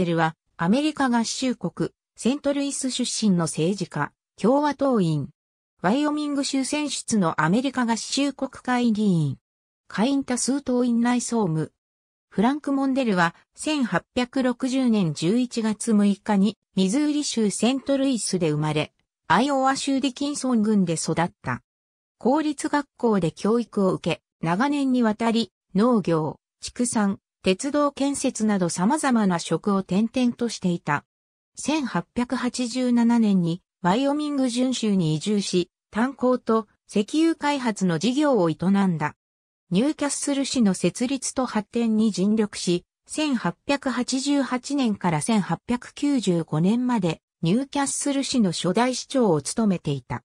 デルは、アメリカ合衆国、セントルイス出身の政治家、共和党員。ワイオミング州選出のアメリカ合衆国会議員。会員多数党員内総務。フランク・モンデルは1860年11月6日にミズーリ州セントルイスで生まれ、アイオワ州ディキンソン郡で育った。公立学校で教育を受け、長年にわたり農業、畜産、鉄道建設など様々な職を転々としていた。1887年にワイオミング巡州に移住し、炭鉱と石油開発の事業を営んだ。ニューキャッスル市の設立と発展に尽力し、1888年から1895年までニューキャッスル市の初代市長を務めていた。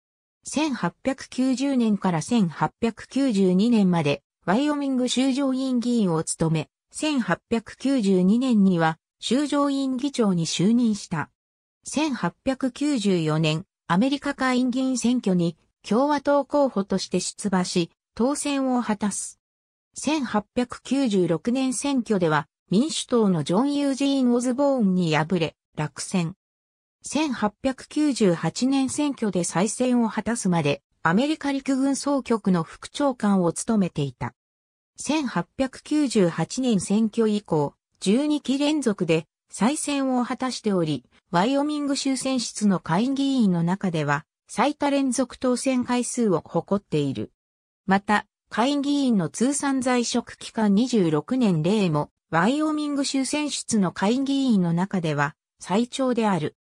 1890年から1892年までワイオミング州上院議員を務め、1892年には修上院議長に就任した。1894年、アメリカ下院議員選挙に共和党候補として出馬し、当選を果たす。1896年選挙では民主党のジョン・ユージーン・オズボーンに敗れ、落選。1898年選挙で再選を果たすまで、アメリカ陸軍総局の副長官を務めていた。1898年選挙以降、12期連続で再選を果たしており、ワイオミング州選出の会議員の中では、最多連続当選回数を誇っている。また、会議員の通算在職期間26年例も、ワイオミング州選出の会議員の中では、最長である。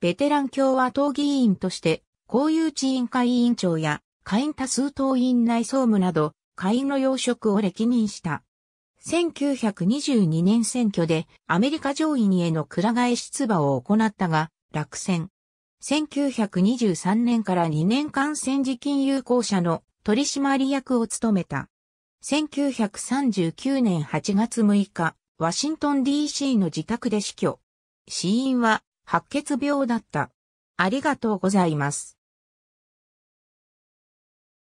ベテラン共和党議員として、公有地委員会委員長や、会員多数党員内総務など、員の要職を歴任した。1922年選挙でアメリカ上院への倉替え出馬を行ったが、落選。1923年から2年間戦時金融公社の取締役を務めた。1939年8月6日、ワシントン DC の自宅で死去。死因は白血病だった。ありがとうございます。